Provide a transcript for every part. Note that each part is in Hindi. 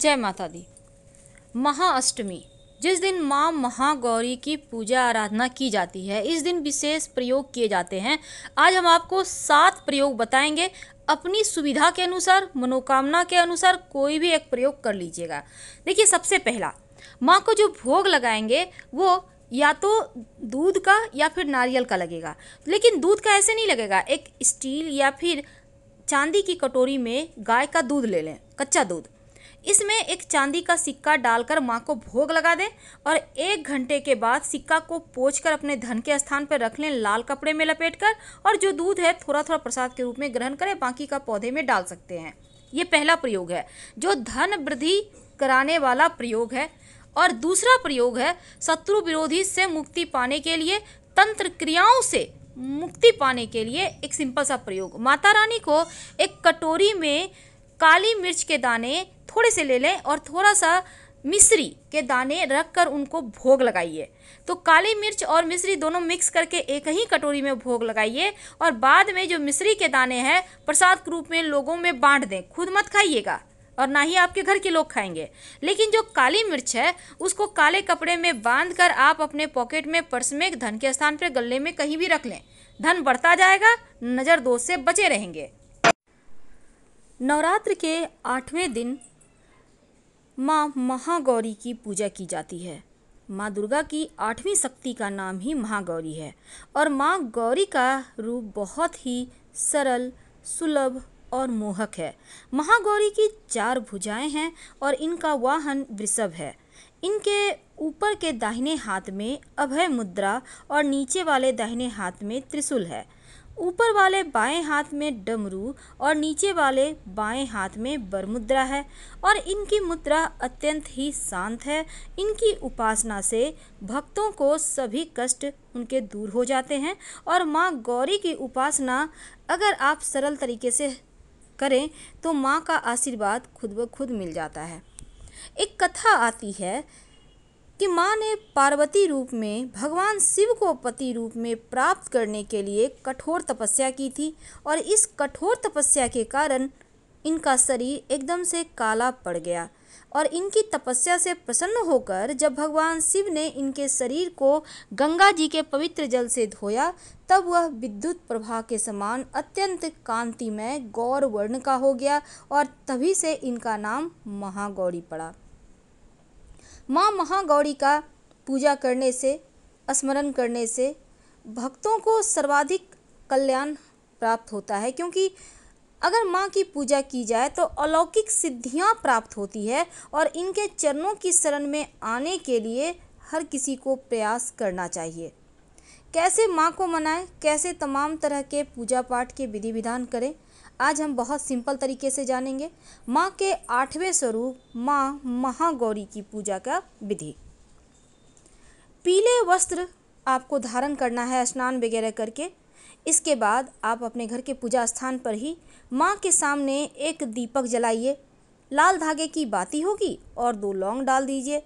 जय माता दी महाअष्टमी जिस दिन माँ महागौरी की पूजा आराधना की जाती है इस दिन विशेष प्रयोग किए जाते हैं आज हम आपको सात प्रयोग बताएंगे अपनी सुविधा के अनुसार मनोकामना के अनुसार कोई भी एक प्रयोग कर लीजिएगा देखिए सबसे पहला माँ को जो भोग लगाएंगे वो या तो दूध का या फिर नारियल का लगेगा लेकिन दूध का ऐसे नहीं लगेगा एक स्टील या फिर चांदी की कटोरी में गाय का दूध ले लें कच्चा दूध इसमें एक चांदी का सिक्का डालकर माँ को भोग लगा दें और एक घंटे के बाद सिक्का को पोच कर अपने धन के स्थान पर रख लें लाल कपड़े में लपेट कर और जो दूध है थोड़ा थोड़ा प्रसाद के रूप में ग्रहण करें बाकी का पौधे में डाल सकते हैं ये पहला प्रयोग है जो धन वृद्धि कराने वाला प्रयोग है और दूसरा प्रयोग है शत्रु विरोधी से मुक्ति पाने के लिए तंत्र क्रियाओं से मुक्ति पाने के लिए एक सिंपल सा प्रयोग माता रानी को एक कटोरी में काली मिर्च के दाने थोड़े से ले लें और थोड़ा सा मिश्री के दाने रख कर उनको भोग लगाइए तो काली मिर्च और मिश्री दोनों मिक्स करके एक ही कटोरी में भोग लगाइए और बाद में जो मिश्री के दाने हैं प्रसाद के रूप में लोगों में बांट दें खुद मत खाइएगा और ना ही आपके घर के लोग खाएंगे लेकिन जो काली मिर्च है उसको काले कपड़े में बांध कर आप अपने पॉकेट में पर्स में धन के स्थान पर गले में कहीं भी रख लें धन बढ़ता जाएगा नज़र दोष से बचे रहेंगे नवरात्र के आठवें दिन माँ महागौरी की पूजा की जाती है माँ दुर्गा की आठवीं शक्ति का नाम ही महागौरी है और माँ गौरी का रूप बहुत ही सरल सुलभ और मोहक है महागौरी की चार भुजाएं हैं और इनका वाहन वृषभ है इनके ऊपर के दाहिने हाथ में अभय मुद्रा और नीचे वाले दाहिने हाथ में त्रिशूल है ऊपर वाले बाएं हाथ में डमरू और नीचे वाले बाएं हाथ में बर मुद्रा है और इनकी मुद्रा अत्यंत ही शांत है इनकी उपासना से भक्तों को सभी कष्ट उनके दूर हो जाते हैं और माँ गौरी की उपासना अगर आप सरल तरीके से करें तो माँ का आशीर्वाद खुद ब खुद मिल जाता है एक कथा आती है कि माँ ने पार्वती रूप में भगवान शिव को पति रूप में प्राप्त करने के लिए कठोर तपस्या की थी और इस कठोर तपस्या के कारण इनका शरीर एकदम से काला पड़ गया और इनकी तपस्या से प्रसन्न होकर जब भगवान शिव ने इनके शरीर को गंगा जी के पवित्र जल से धोया तब वह विद्युत प्रभा के समान अत्यंत कांतिमय गौर वर्ण का हो गया और तभी से इनका नाम महागौरी पड़ा माँ महागौरी का पूजा करने से स्मरण करने से भक्तों को सर्वाधिक कल्याण प्राप्त होता है क्योंकि अगर माँ की पूजा की जाए तो अलौकिक सिद्धियाँ प्राप्त होती है और इनके चरणों की शरण में आने के लिए हर किसी को प्रयास करना चाहिए कैसे माँ को मनाएं कैसे तमाम तरह के पूजा पाठ के विधि विधान करें आज हम बहुत सिंपल तरीके से जानेंगे माँ के आठवें स्वरूप माँ महागौरी की पूजा का विधि पीले वस्त्र आपको धारण करना है स्नान वगैरह करके इसके बाद आप अपने घर के पूजा स्थान पर ही माँ के सामने एक दीपक जलाइए लाल धागे की बाती होगी और दो लौंग डाल दीजिए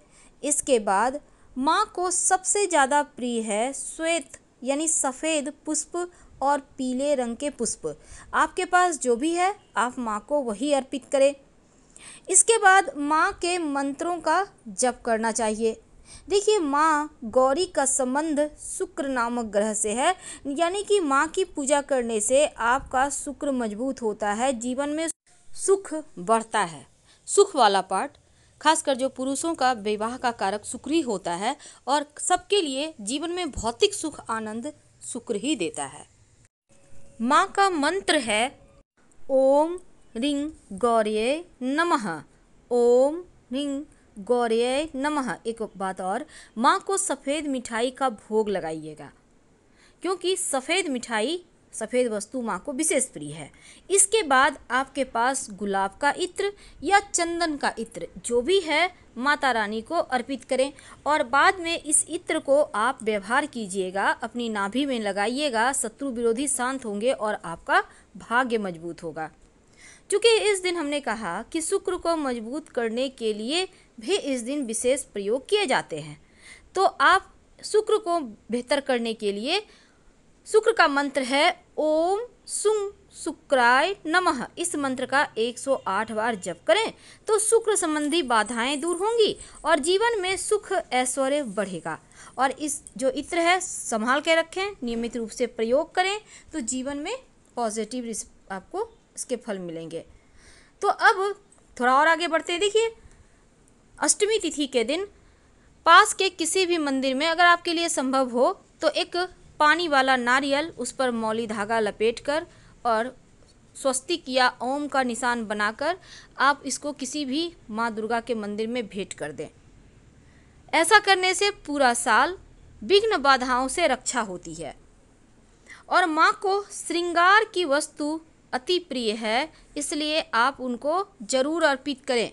इसके बाद माँ को सबसे ज़्यादा प्रिय है श्वेत यानी सफ़ेद पुष्प और पीले रंग के पुष्प आपके पास जो भी है आप माँ को वही अर्पित करें इसके बाद माँ के मंत्रों का जप करना चाहिए देखिए माँ गौरी का संबंध शुक्र नामक ग्रह से है यानी कि माँ की पूजा करने से आपका शुक्र मजबूत होता है जीवन में सुख बढ़ता है सुख वाला पार्ट खासकर जो पुरुषों का विवाह का कारक शुक्र ही होता है और सबके लिए जीवन में भौतिक सुख आनंद शुक्र ही देता है माँ का मंत्र है ओम रिंग गौर्य नमः ओम रिंग गौर्य नमः एक बात और माँ को सफ़ेद मिठाई का भोग लगाइएगा क्योंकि सफ़ेद मिठाई सफ़ेद वस्तु माँ को विशेष प्रिय है इसके बाद आपके पास गुलाब का इत्र या चंदन का इत्र जो भी है माता रानी को अर्पित करें और बाद में इस इत्र को आप व्यवहार कीजिएगा अपनी नाभि में लगाइएगा शत्रु विरोधी शांत होंगे और आपका भाग्य मजबूत होगा चूँकि इस दिन हमने कहा कि शुक्र को मजबूत करने के लिए भी इस दिन विशेष प्रयोग किए जाते हैं तो आप शुक्र को बेहतर करने के लिए शुक्र का मंत्र है ओम सुंग शुक्राय नमः इस मंत्र का 108 बार जप करें तो शुक्र संबंधी बाधाएं दूर होंगी और जीवन में सुख ऐश्वर्य बढ़ेगा और इस जो इत्र है संभाल के रखें नियमित रूप से प्रयोग करें तो जीवन में पॉजिटिव आपको इसके फल मिलेंगे तो अब थोड़ा और आगे बढ़ते हैं देखिए अष्टमी तिथि के दिन पास के किसी भी मंदिर में अगर आपके लिए संभव हो तो एक पानी वाला नारियल उस पर मौली धागा लपेटकर और स्वस्तिक या ओम का निशान बनाकर आप इसको किसी भी माँ दुर्गा के मंदिर में भेंट कर दें ऐसा करने से पूरा साल विघ्न बाधाओं से रक्षा होती है और माँ को श्रृंगार की वस्तु अति प्रिय है इसलिए आप उनको जरूर अर्पित करें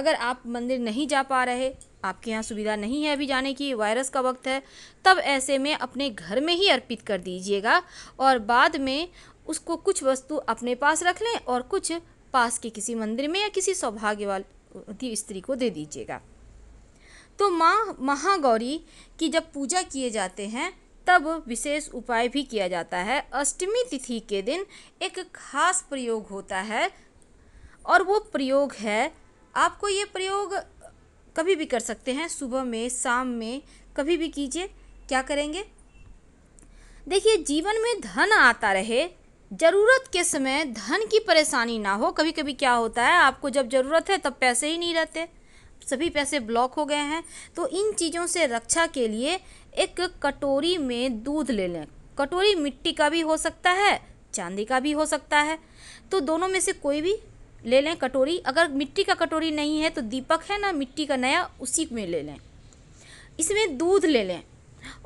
अगर आप मंदिर नहीं जा पा रहे आपके यहाँ सुविधा नहीं है अभी जाने की वायरस का वक्त है तब ऐसे में अपने घर में ही अर्पित कर दीजिएगा और बाद में उसको कुछ वस्तु अपने पास रख लें और कुछ पास के किसी मंदिर में या किसी सौभाग्य वाली स्त्री को दे दीजिएगा तो माँ महागौरी की जब पूजा किए जाते हैं तब विशेष उपाय भी किया जाता है अष्टमी तिथि के दिन एक खास प्रयोग होता है और वो प्रयोग है आपको ये प्रयोग कभी भी कर सकते हैं सुबह में शाम में कभी भी कीजिए क्या करेंगे देखिए जीवन में धन आता रहे ज़रूरत के समय धन की परेशानी ना हो कभी कभी क्या होता है आपको जब ज़रूरत है तब पैसे ही नहीं रहते सभी पैसे ब्लॉक हो गए हैं तो इन चीज़ों से रक्षा के लिए एक कटोरी में दूध ले लें कटोरी मिट्टी का भी हो सकता है चांदी का भी हो सकता है तो दोनों में से कोई भी ले लें कटोरी अगर मिट्टी का कटोरी नहीं है तो दीपक है ना मिट्टी का नया उसी में ले लें इसमें दूध ले लें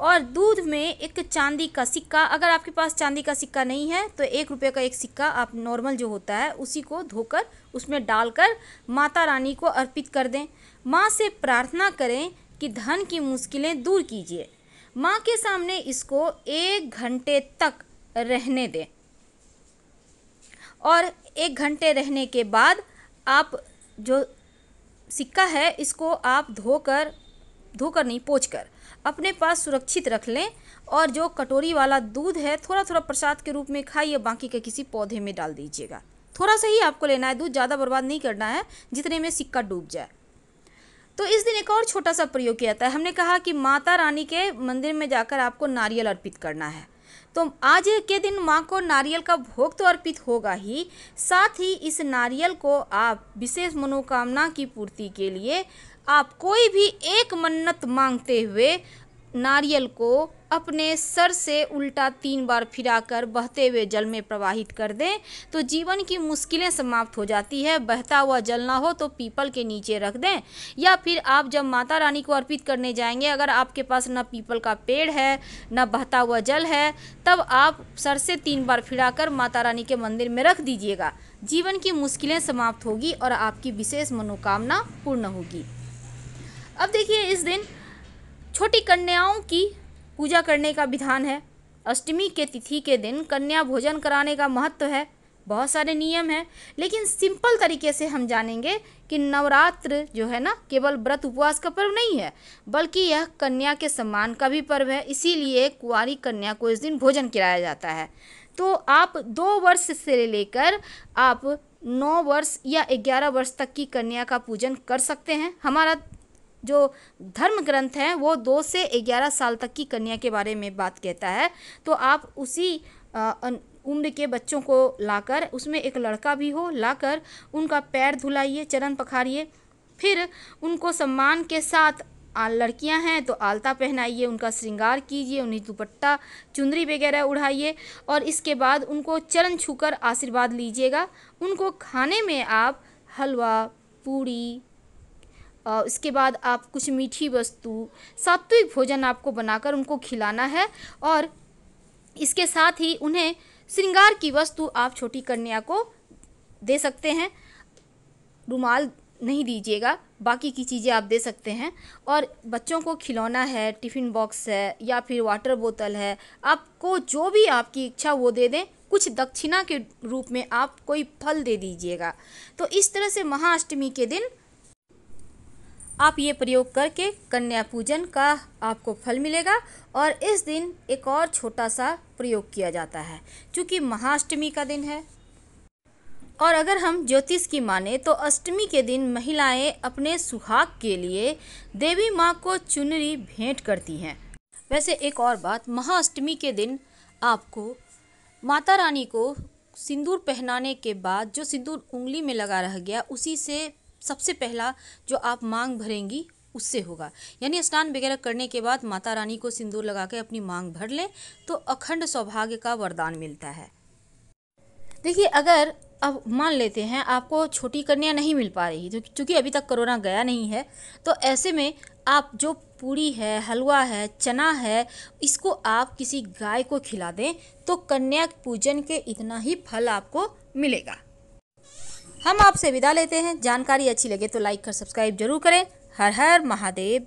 और दूध में एक चांदी का सिक्का अगर आपके पास चांदी का सिक्का नहीं है तो एक रुपये का एक सिक्का आप नॉर्मल जो होता है उसी को धोकर उसमें डालकर माता रानी को अर्पित कर दें माँ से प्रार्थना करें कि धन की मुश्किलें दूर कीजिए माँ के सामने इसको एक घंटे तक रहने दें और एक घंटे रहने के बाद आप जो सिक्का है इसको आप धोकर धोकर नहीं कर अपने पास सुरक्षित रख लें और जो कटोरी वाला दूध है थोड़ा थोड़ा प्रसाद के रूप में खाइए बाकी के किसी पौधे में डाल दीजिएगा थोड़ा सा ही आपको लेना है दूध ज़्यादा बर्बाद नहीं करना है जितने में सिक्का डूब जाए तो इस दिन एक और छोटा सा प्रयोग किया जाता है हमने कहा कि माता रानी के मंदिर में जाकर आपको नारियल अर्पित करना है तो आज के दिन माँ को नारियल का भोग तो अर्पित होगा ही साथ ही इस नारियल को आप विशेष मनोकामना की पूर्ति के लिए आप कोई भी एक मन्नत मांगते हुए नारियल को अपने सर से उल्टा तीन बार फिराकर बहते हुए जल में प्रवाहित कर दें तो जीवन की मुश्किलें समाप्त हो जाती है बहता हुआ जल ना हो तो पीपल के नीचे रख दें या फिर आप जब माता रानी को अर्पित करने जाएंगे अगर आपके पास ना पीपल का पेड़ है ना बहता हुआ जल है तब आप सर से तीन बार फिराकर माता रानी के मंदिर में रख दीजिएगा जीवन की मुश्किलें समाप्त होगी और आपकी विशेष मनोकामना पूर्ण होगी अब देखिए इस दिन छोटी कन्याओं की पूजा करने का विधान है अष्टमी के तिथि के दिन कन्या भोजन कराने का महत्व है बहुत सारे नियम हैं लेकिन सिंपल तरीके से हम जानेंगे कि नवरात्र जो है ना केवल व्रत उपवास का पर्व नहीं है बल्कि यह कन्या के सम्मान का भी पर्व है इसीलिए कुंवारी कन्या को इस दिन भोजन कराया जाता है तो आप दो वर्ष से लेकर आप नौ वर्ष या ग्यारह वर्ष तक की कन्या का पूजन कर सकते हैं हमारा जो धर्म ग्रंथ हैं वो दो से ग्यारह साल तक की कन्या के बारे में बात कहता है तो आप उसी उम्र के बच्चों को लाकर उसमें एक लड़का भी हो लाकर उनका पैर धुलाइए चरण पखारिए फिर उनको सम्मान के साथ लड़कियां हैं तो आलता पहनाइए उनका श्रृंगार कीजिए उन्हें दुपट्टा चुंदरी वगैरह उड़ाइए और इसके बाद उनको चरण छूकर आशीर्वाद लीजिएगा उनको खाने में आप हलवा पूड़ी उसके बाद आप कुछ मीठी वस्तु सात्विक भोजन आपको बनाकर उनको खिलाना है और इसके साथ ही उन्हें श्रृंगार की वस्तु आप छोटी कन्या को दे सकते हैं रुमाल नहीं दीजिएगा बाकी की चीज़ें आप दे सकते हैं और बच्चों को खिलौना है टिफ़िन बॉक्स है या फिर वाटर बोतल है आपको जो भी आपकी इच्छा वो दे दें कुछ दक्षिणा के रूप में आप कोई फल दे दीजिएगा तो इस तरह से महाअष्टमी के दिन आप ये प्रयोग करके कन्या पूजन का आपको फल मिलेगा और इस दिन एक और छोटा सा प्रयोग किया जाता है क्योंकि महाअष्टमी का दिन है और अगर हम ज्योतिष की माने तो अष्टमी के दिन महिलाएं अपने सुहाग के लिए देवी माँ को चुनरी भेंट करती हैं वैसे एक और बात महाअष्टमी के दिन आपको माता रानी को सिंदूर पहनाने के बाद जो सिंदूर उंगली में लगा रह गया उसी से सबसे पहला जो आप मांग भरेंगी उससे होगा यानी स्नान वगैरह करने के बाद माता रानी को सिंदूर लगा के अपनी मांग भर लें तो अखंड सौभाग्य का वरदान मिलता है देखिए अगर अब मान लेते हैं आपको छोटी कन्या नहीं मिल पा रही तो क्योंकि अभी तक कोरोना गया नहीं है तो ऐसे में आप जो पूड़ी है हलवा है चना है इसको आप किसी गाय को खिला दें तो कन्या पूजन के इतना ही फल आपको मिलेगा हम आपसे विदा लेते हैं जानकारी अच्छी लगे तो लाइक कर सब्सक्राइब जरूर करें हर हर महादेव